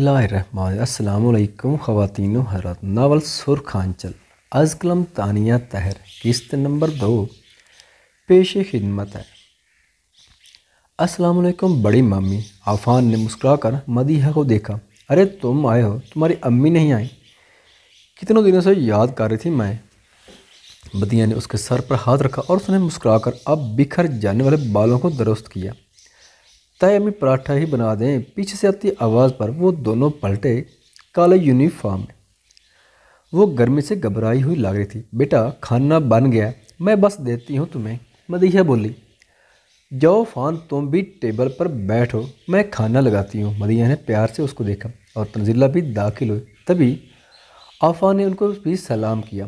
अस्सलाम ख़वातिन हरात नावल सुरख आंचल अज़ कलम तानिया तहर किस्त नंबर दो पेश खिदमत है अस्सलाम बड़ी मम्मी आफान ने कर मदीहा को देखा अरे तुम आए हो तुम्हारी अम्मी नहीं आई कितनों दिनों से याद कर रही थी मैं मदिया ने उसके सर पर हाथ रखा और उसने कर अब बिखर जाने वाले बालों को दुरुस्त किया তাই আমি প্রাতরাহই বানা দেন পিছে সেতি আওয়াজ পর ও দোনো পলটে কালো ইউনিফর্ম ও গর্মি সে গবরাই হুই লাগি থি বেটা খাননা বন গয়া ময়ে বাস দেতি হু তমে মদিহা বলি জাও ফান তুম ভি টেবিল পর বৈঠো ময়ে খাননা লাগাতি হু মদিহা নে pyar সে উসকো দেখা অর তানজিলা ভি দাখিল হো তভি আফান নে উনকো ভি সালাম কিয়া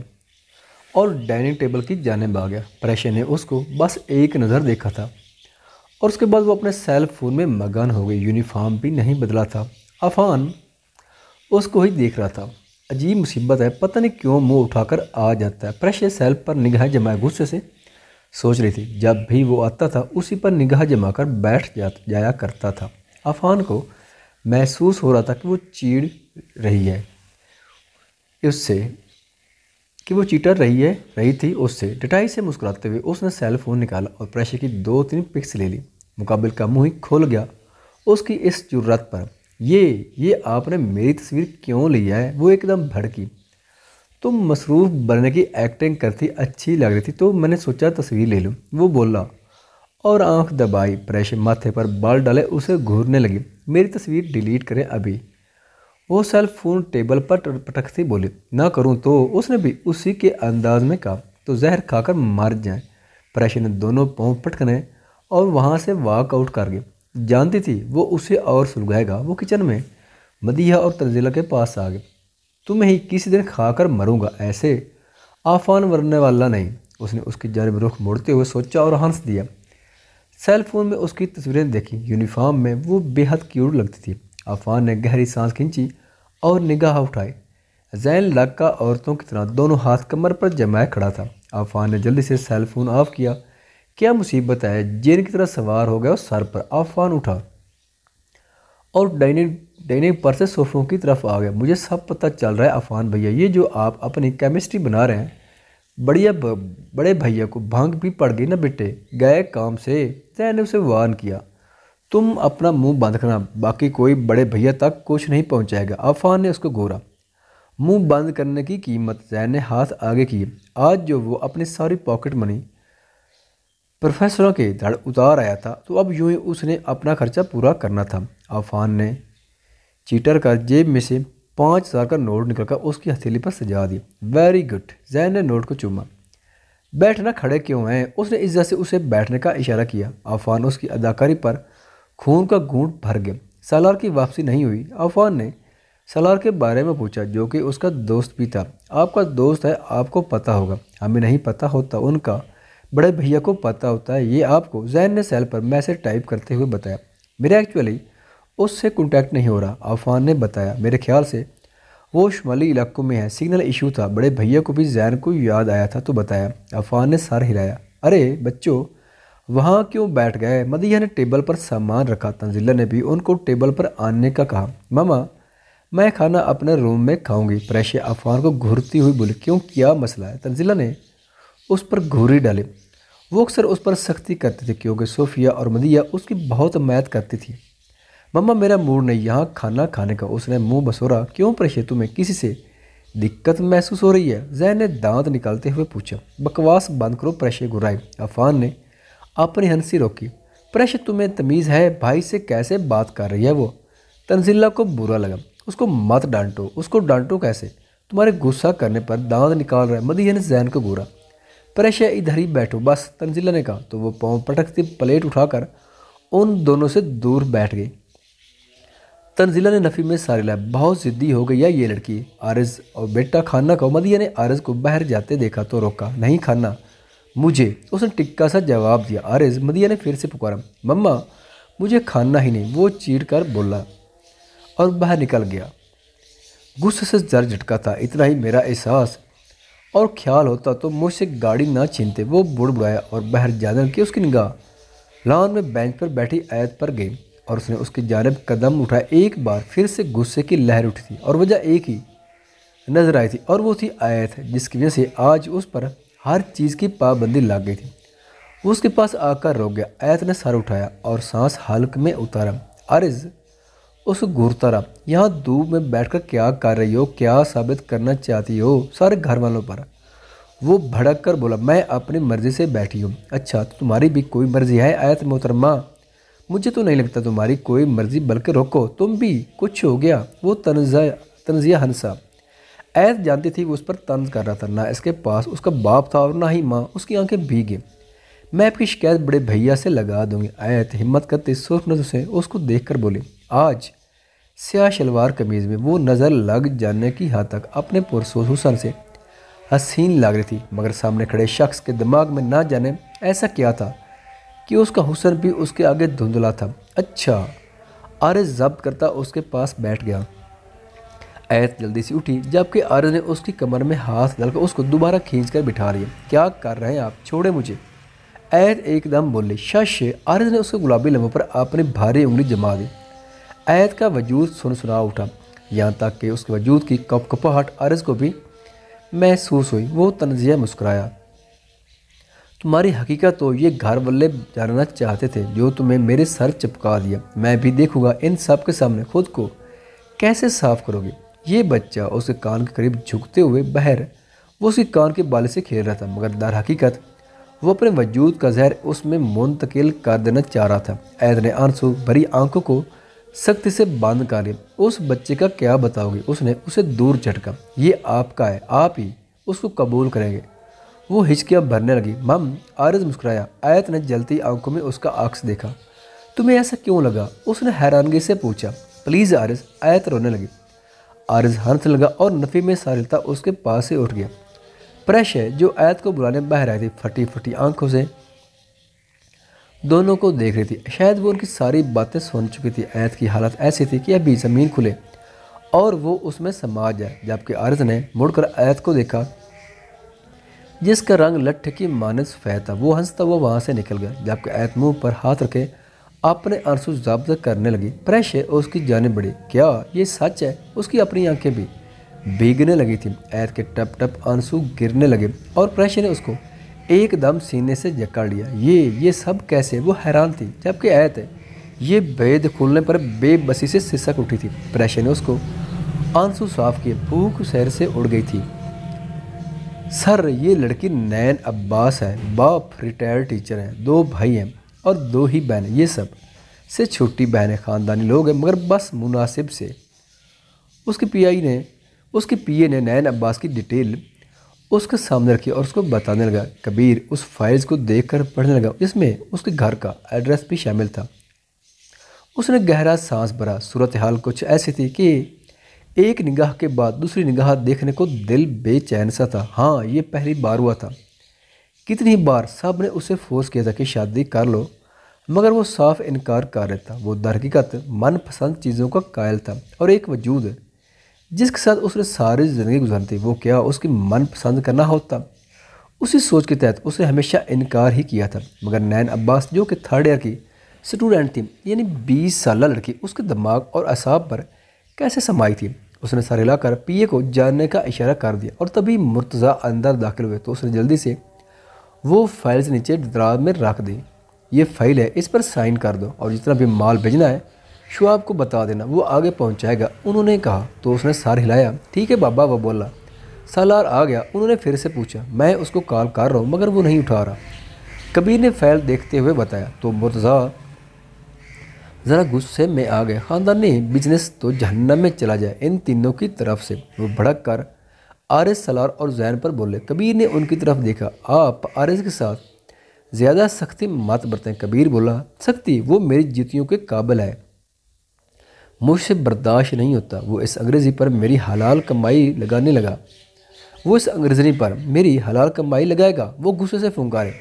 অর ডাইনিং টেবিল কি জানিব আ গয়া প্রেশান নে উসকো বাস এক নজর দেখা থা और उसके बाद वो अपने सेल फ़ोन में मगन हो गई यूनिफॉर्म भी नहीं बदला था अफान उसको ही देख रहा था अजीब मुसीबत है पता नहीं क्यों मुंह उठाकर आ जाता है प्रेशर सेल पर निगाह जमाए गुस्से से सोच रही थी जब भी वो आता था उसी पर निगाह जमा कर बैठ जा जाया करता था अफान को महसूस हो रहा था कि वो चीड़ रही है उससे कि वो चीटर रही है रही थी उससे डिटाई से मुस्कुराते हुए उसने सेल फ़ोन निकाला और प्रेशर की दो तीन पिक्स ले ली मुकाबिल का मुँह ही खोल गया उसकी इस जरूरत पर ये ये आपने मेरी तस्वीर क्यों लिया है वो एकदम भड़की तुम तो मसरूफ़ बनने की एक्टिंग करती अच्छी लग रही थी तो मैंने सोचा तस्वीर ले लूँ वो बोला और आंख दबाई प्रेश माथे पर बाल डाले उसे घूरने लगी मेरी तस्वीर डिलीट करें अभी वो सेल फोन टेबल पर पटकती बोली ना करूँ तो उसने भी उसी के अंदाज में कहा तो जहर खाकर मर जाए प्रेशर ने दोनों पाँव पटकने और वहाँ से वॉकआउट कर करके जानती थी वो उसे और सुलगाएगा वो किचन में मदिया और तंजिला के पास आ गए तुम्हें ही किसी दिन खाकर मरूंगा ऐसे आफान मरने वाला नहीं उसने उसकी जानब रुख मोड़ते हुए सोचा और हंस दिया सेल फोन में उसकी तस्वीरें देखी यूनिफॉर्म में वो बेहद क्यूट लगती थी आफान ने गहरी सांस खींची और निगाह उठाई जैन लाका औरतों की तरह दोनों हाथ कमर पर जमाए खड़ा था आफान ने जल्दी से सेल फोन ऑफ किया क्या मुसीबत है जेन की तरह सवार हो गया और सर पर आफान उठा और डाइनिंग डाइनिंग पर से सोफों की तरफ आ गया मुझे सब पता चल रहा है अफान भैया ये जो आप अपनी केमिस्ट्री बना रहे हैं बढ़िया बड़े भैया को भांग भी पड़ गई ना बेटे गए काम से तैने उसे वार्न किया तुम अपना मुंह बंद करना बाकी कोई बड़े भैया तक कुछ नहीं पहुंचाएगा अफान ने उसको घोरा मुंह बंद करने की कीमत जैन ने हाथ आगे किए आज जो वो अपनी सारी पॉकेट मनी प्रोफेसरों के धड़ उतार आया था तो अब यूं ही उसने अपना खर्चा पूरा करना था अफान ने चीटर का जेब में से पाँच हज़ार का नोट निकलकर उसकी हथेली पर सजा दी वेरी गुड जैन ने नोट को चूमा बैठना खड़े क्यों हैं उसने इज्जत से उसे बैठने का इशारा किया अफान उसकी अदाकारी पर खून का गूंट भर गया सलार की वापसी नहीं हुई अफान ने सलार के बारे में पूछा जो कि उसका दोस्त भी था आपका दोस्त है आपको पता होगा हमें नहीं पता होता उनका बड़े भैया को पता होता है ये आपको जैन ने सेल पर मैसेज टाइप करते हुए बताया मेरा एक्चुअली उससे कॉन्टैक्ट नहीं हो रहा अफान ने बताया मेरे ख्याल से वो शुमाली इलाकों में है सिग्नल इशू था बड़े भैया को भी जैन को याद आया था तो बताया अफान ने सर हिलाया अरे बच्चों वहाँ क्यों बैठ गए मदिया ने टेबल पर सामान रखा तंजिला ने भी उनको टेबल पर आने का कहा मामा मैं खाना अपने रूम में खाऊंगी प्रेश अफान को घूरती हुई बोली क्यों क्या मसला है तंजिला ने उस पर घूरी डाली वो अक्सर उस पर सख्ती करते थे क्योंकि सोफिया और मदिया उसकी बहुत मैद करती थी मम्मा मेरा मूड नहीं यहाँ खाना खाने का उसने मुंह बसोरा क्यों परेशे तुम्हें किसी से दिक्कत महसूस हो रही है जैन ने दांत निकालते हुए पूछा बकवास बंद करो प्रेशे घुराई अफान ने अपनी हंसी रोकी प्रेश तुम्हें तमीज़ है भाई से कैसे बात कर रही है वो तनजिल्ला को बुरा लगा उसको मत डांटो उसको डांटो कैसे तुम्हारे गुस्सा करने पर दांत निकाल रहा है मदिया ने जैन को घूरा प्रेशा इधर ही बैठो बस तंजिला ने कहा तो वो पाँव पटकती प्लेट उठाकर उन दोनों से दूर बैठ गई तंजिला ने नफ़ी में सारी लाया बहुत ज़िद्दी हो गई है ये लड़की आरज और बेटा खाना कहो मदिया ने आरज को बाहर जाते देखा तो रोका नहीं खाना मुझे उसने टिक्का सा जवाब दिया आरज मदिया ने फिर से पुकारा मम्मा मुझे खाना ही नहीं वो चीर कर बोला और बाहर निकल गया गुस्से से जर झटका था इतना ही मेरा एहसास और ख्याल होता तो मुझसे गाड़ी ना छीनते वो बुड़बुड़ाया और बाहर जाने की उसकी निगाह लान में बेंच पर बैठी आयत पर गई और उसने उसकी जानब कदम उठाया एक बार फिर से गुस्से की लहर उठी थी और वजह एक ही नज़र आई थी और वो थी आयत जिसकी वजह से आज उस पर हर चीज़ की पाबंदी लग गई थी उसके पास आकर रोक गया आयत ने सर उठाया और सांस हल्क में उतारा अरज उस गुरुतारा यहाँ धूप में बैठकर क्या कर रही हो क्या साबित करना चाहती हो सारे घर वालों पर वो भड़क कर बोला मैं अपनी मर्ज़ी से बैठी हूँ अच्छा तो तुम्हारी भी कोई मर्ज़ी है आयत मोहतरमा मुझे तो नहीं लगता तुम्हारी कोई मर्ज़ी बल्कि रोको तुम भी कुछ हो गया वो तनजा तनजिया हंसा ऐत जानती थी वो उस पर तंज कर रहा था ना इसके पास उसका बाप था और ना ही माँ उसकी आंखें भीगे मैं आपकी शिकायत बड़े भैया से लगा दूंगी ऐत हिम्मत करते सुर्ख नजर से उसको देख कर बोली आज स्या शलवार कमीज़ में वो नज़र लग जाने की हद तक अपने पुरसोस हुसन से हसीन लग रही थी मगर सामने खड़े शख्स के दिमाग में ना जाने ऐसा क्या था कि उसका हुसन भी उसके आगे धुंधला था अच्छा आरज जब्त करता उसके पास बैठ गया ऐत जल्दी से उठी जबकि आरज ने उसकी कमर में हाथ डालकर उसको दोबारा खींच कर बिठा लिया क्या कर रहे हैं आप छोड़े मुझे ऐत एकदम बोली शश आरज ने उसके गुलाबी लम्बों पर अपनी भारी उंगली जमा दी ऐद का वजूद सुन सुना उठा यहाँ तक कि उसके वजूद की कपकपाहट अरज को भी महसूस हुई वो तनजिया मुस्कराया तुम्हारी हकीकत तो ये घर वाले जानना चाहते थे जो तुम्हें मेरे सर चिपका दिया मैं भी देखूंगा इन सब के सामने खुद को कैसे साफ करोगे ये बच्चा उसके कान के करीब झुकते हुए बहर वो उसके कान के बाले से खेल रहा था मगर दर हकीकत वो अपने वजूद का जहर उसमें मुंतकिल कर देना चाह रहा था ऐद ने आंसू भरी आंखों को सख्ती से बांध कार्य उस बच्चे का क्या बताओगे उसने उसे दूर झटका ये आपका है आप ही उसको कबूल करेंगे वो हिचकियाँ भरने लगी मम आरज मुस्कुराया आयत ने जलती आंखों में उसका आक्स देखा तुम्हें ऐसा क्यों लगा उसने हैरानगी से पूछा प्लीज़ आरज आयत रोने लगी आरज हंस लगा और नफी में सारिलता उसके पास से उठ गया प्रेश है जो आयत को बुलाने बाहर आई थी फटी फटी आंखों से दोनों को देख रही थी शायद वो उनकी सारी बातें सुन चुकी थी ऐत की हालत ऐसी थी कि अभी ज़मीन खुले और वो उसमें समा जाए जबकि आरत ने मुड़कर ऐत को देखा जिसका रंग लठ की मानस सफ़ेद था वो हंसता वो वहाँ से निकल गया जबकि ऐत मुँह पर हाथ रखे अपने आंसू जब्त करने लगी प्रेश है उसकी जाने बड़ी क्या ये सच है उसकी अपनी आंखें भी भीगने लगी थी ऐत के टप टप आंसू गिरने लगे और प्रेश ने उसको एकदम सीने से जकड़ लिया ये ये सब कैसे वो हैरान थी जबकि आए थे ये भेद खुलने पर बेबसी से सिसक उठी थी प्रेशर ने उसको आंसू साफ किए भूख सैर से उड़ गई थी सर ये लड़की नैन अब्बास है बाप रिटायर्ड टीचर हैं दो भाई हैं और दो ही बहन ये सब से छोटी बहनें ख़ानदानी लोग हैं मगर बस मुनासिब से उसके पीआई ने उसके पीए ने नैन अब्बास की डिटेल उसके सामने रखी और उसको बताने लगा कबीर उस फाइल्स को कर पढ़ने लगा जिसमें उसके घर का एड्रेस भी शामिल था उसने गहरा सांस भरा सूरत हाल कुछ ऐसी थी कि एक निगाह के बाद दूसरी निगाह देखने को दिल बेचैन सा था हाँ ये पहली बार हुआ था कितनी बार सब ने उसे फोर्स किया था कि शादी कर लो मगर वो साफ इनकार कर रहा था वो दरकीकत मनपसंद चीज़ों का कायल था और एक वजूद जिसके साथ उसने सारी ज़िंदगी गुजारती वो क्या उसकी पसंद करना होता उसी सोच के तहत उसने हमेशा इनकार ही किया था मगर नैन अब्बास जो कि थर्ड ईयर की स्टूडेंट थी यानी बीस साल लड़की उसके दिमाग और असाब पर कैसे समाई थी उसने सर हिलाकर पीए को जानने का इशारा कर दिया और तभी मुर्तज़ा अंदर दाखिल हुए तो उसने जल्दी से वो फाइल से नीचे दराज में रख दी ये फाइल है इस पर साइन कर दो और जितना भी माल भेजना है शुआब को बता देना वो आगे पहुंचाएगा उन्होंने कहा तो उसने सार हिलाया ठीक है बाबा वह बोला सालार आ गया उन्होंने फिर से पूछा मैं उसको कॉल कर रहा हूँ मगर वो नहीं उठा रहा कबीर ने फैल देखते हुए बताया तो मुर्तज़ा ज़रा गुस्से में आ गए ख़ानदानी बिजनेस तो जहन्नम में चला जाए इन तीनों की तरफ से वो भड़क कर आरस सलार और जैन पर बोले कबीर ने उनकी तरफ देखा आप आरस के साथ ज़्यादा सख्ती मत बरतें कबीर बोला सख्ती वो मेरी जीतियों के काबिल है मुझसे बर्दाश्त नहीं होता वो इस अंग्रेज़ी पर मेरी हलाल कमाई लगाने लगा वो इस अंग्रेज़ी पर मेरी हलाल कमाई लगाएगा वो गुस्से से फुंकारे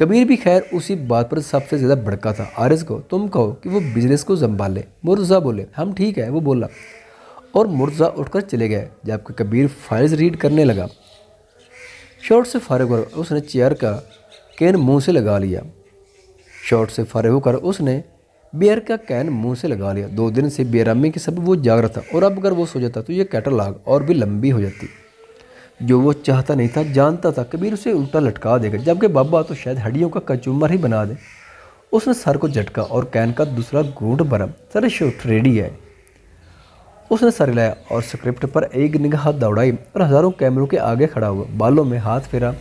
कबीर भी खैर उसी बात पर सबसे ज़्यादा भड़का था आरस को तुम कहो कि वो बिजनेस को संभाल ले मुर्जा बोले हम ठीक है वो बोला और मुर्जा उठकर चले गए जबकि कबीर फाइल्स रीड करने लगा शॉर्ट से फारग होकर उसने चेयर का केन मुंह से लगा लिया शॉर्ट से फारग होकर उसने बेयर का कैन मुंह से लगा लिया दो दिन से बेरामी के सब वो जाग था और अब अगर वो सो जाता तो ये आग और भी लंबी हो जाती जो वो चाहता नहीं था जानता था कबीर उसे उल्टा लटका देगा जबकि बाबा तो शायद हड्डियों का कचूमर ही बना दे उसने सर को झटका और कैन का दूसरा घूट बना सर शूट रेडी है उसने सर लाया और स्क्रिप्ट पर एक निगाह दौड़ाई और हज़ारों कैमरों के आगे खड़ा हुआ बालों में हाथ फेरा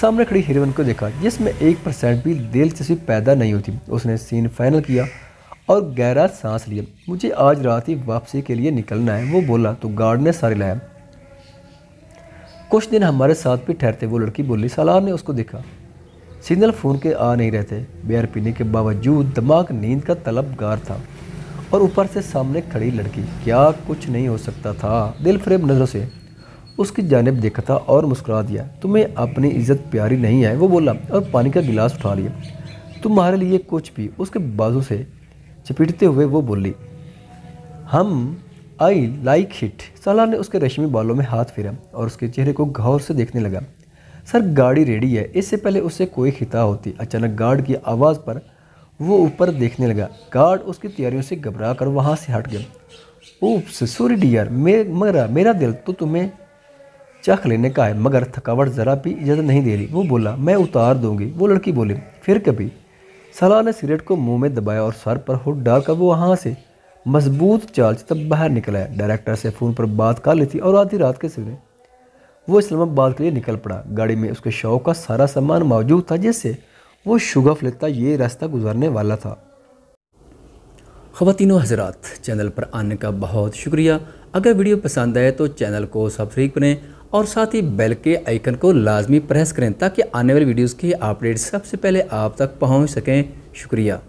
सामने खड़ी हीरोइन को देखा जिसमें एक परसेंट भी दिलचस्पी पैदा नहीं होती उसने सीन फाइनल किया और गहरा सांस लिया मुझे आज रात ही वापसी के लिए निकलना है वो बोला तो गार्ड ने सारे लाया कुछ दिन हमारे साथ भी ठहरते वो लड़की बोली सालार ने उसको देखा सिग्नल फ़ोन के आ नहीं रहते थे बियर पीने के बावजूद दिमाग नींद का तलब गार था और ऊपर से सामने खड़ी लड़की क्या कुछ नहीं हो सकता था दिल फ्रेम नज़रों से उसकी जानब देखा और मुस्कुरा दिया तुम्हें अपनी इज्जत प्यारी नहीं है वो बोला और पानी का गिलास उठा लिया तुम्हारे लिए कुछ भी उसके बाजू से चपीटते हुए वो बोली हम आई लाइक हिट सलाह ने उसके रेशमी बालों में हाथ फेरा और उसके चेहरे को गौर से देखने लगा सर गाड़ी रेडी है इससे पहले उससे कोई खिता होती अचानक गार्ड की आवाज़ पर वो ऊपर देखने लगा गार्ड उसकी तैयारियों से घबरा कर वहाँ से हट गया ओप्स सॉरी डियर मे मरा मेरा दिल तो तुम्हें चख लेने का है मगर थकावट ज़रा भी इजाज़त नहीं दे रही वो बोला मैं उतार दूंगी वो लड़की बोली फिर कभी सलाह ने सिगरेट को मुंह में दबाया और सर पर होठ डालकर वो वहाँ से मजबूत चाल तब बाहर निकला डायरेक्टर से फ़ोन पर बात कर ली थी और आधी रात के सिगरेट वो इस्लामाबाद के लिए निकल पड़ा गाड़ी में उसके शौक का सारा सामान मौजूद था जिससे वो शुगफ लेता ये रास्ता गुजारने वाला था ख़वातिनों हजरात चैनल पर आने का बहुत शुक्रिया अगर वीडियो पसंद आए तो चैनल को सब्सक्राइब करें और साथ ही बेल के आइकन को लाजमी प्रेस करें ताकि आने वाली वीडियोज़ की अपडेट सबसे पहले आप तक पहुँच सकें शुक्रिया